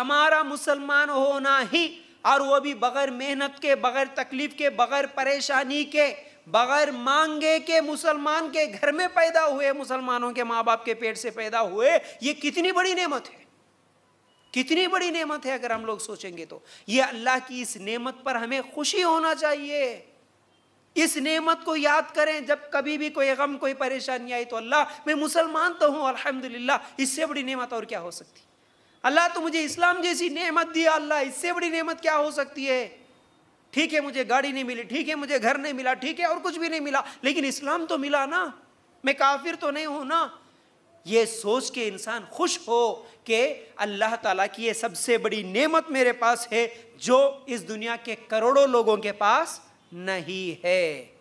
हमारा मुसलमान होना ही और वो भी बगैर मेहनत के बगैर तकलीफ के बगैर परेशानी के बगैर मांगे के मुसलमान के घर में पैदा हुए मुसलमानों के माँ बाप के पेट से पैदा हुए ये कितनी बड़ी नेमत है कितनी बड़ी नेमत है अगर हम लोग सोचेंगे तो ये अल्लाह की इस नेमत पर हमें खुशी होना चाहिए इस नेमत को याद करें जब कभी भी कोई गम कोई परेशानी आई तो अल्लाह मैं मुसलमान तो हूँ अल्हम्दुलिल्लाह इससे बड़ी नेमत और क्या हो सकती अल्लाह तो मुझे इस्लाम जैसी नेमत दिया अल्लाह इससे बड़ी नेमत क्या हो सकती है ठीक है मुझे गाड़ी नहीं मिली ठीक है मुझे घर नहीं मिला ठीक है और कुछ भी नहीं मिला लेकिन इस्लाम तो मिला ना मैं काफिर तो नहीं हूं ना ये सोच के इंसान खुश हो कि अल्लाह ताला की ये सबसे बड़ी नेमत मेरे पास है जो इस दुनिया के करोड़ों लोगों के पास नहीं है